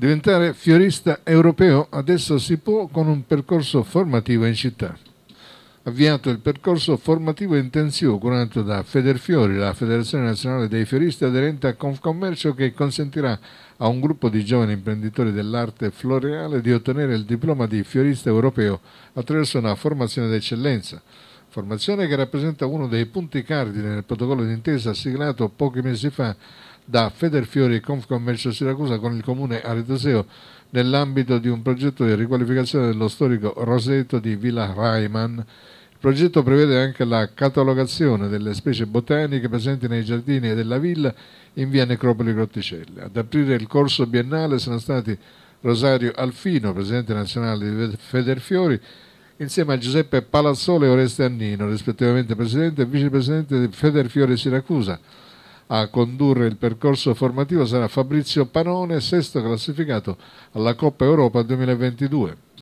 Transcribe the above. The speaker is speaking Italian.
Diventare fiorista europeo adesso si può con un percorso formativo in città. Avviato il percorso formativo intensivo curato da Federfiori, la Federazione Nazionale dei Fioristi aderente a Confcommercio che consentirà a un gruppo di giovani imprenditori dell'arte floreale di ottenere il diploma di fiorista europeo attraverso una formazione d'eccellenza formazione che rappresenta uno dei punti cardine nel protocollo d'intesa siglato pochi mesi fa da Federfiori e Confcommercio Siracusa con il comune Aretoseo nell'ambito di un progetto di riqualificazione dello storico Roseto di Villa Raiman. Il progetto prevede anche la catalogazione delle specie botaniche presenti nei giardini della villa in via Necropoli Grotticelle. Ad aprire il corso biennale sono stati Rosario Alfino, presidente nazionale di Federfiori, insieme a Giuseppe Palazzolo e Oreste Annino, rispettivamente presidente e vicepresidente di Federfiore Siracusa. A condurre il percorso formativo sarà Fabrizio Panone, sesto classificato alla Coppa Europa 2022.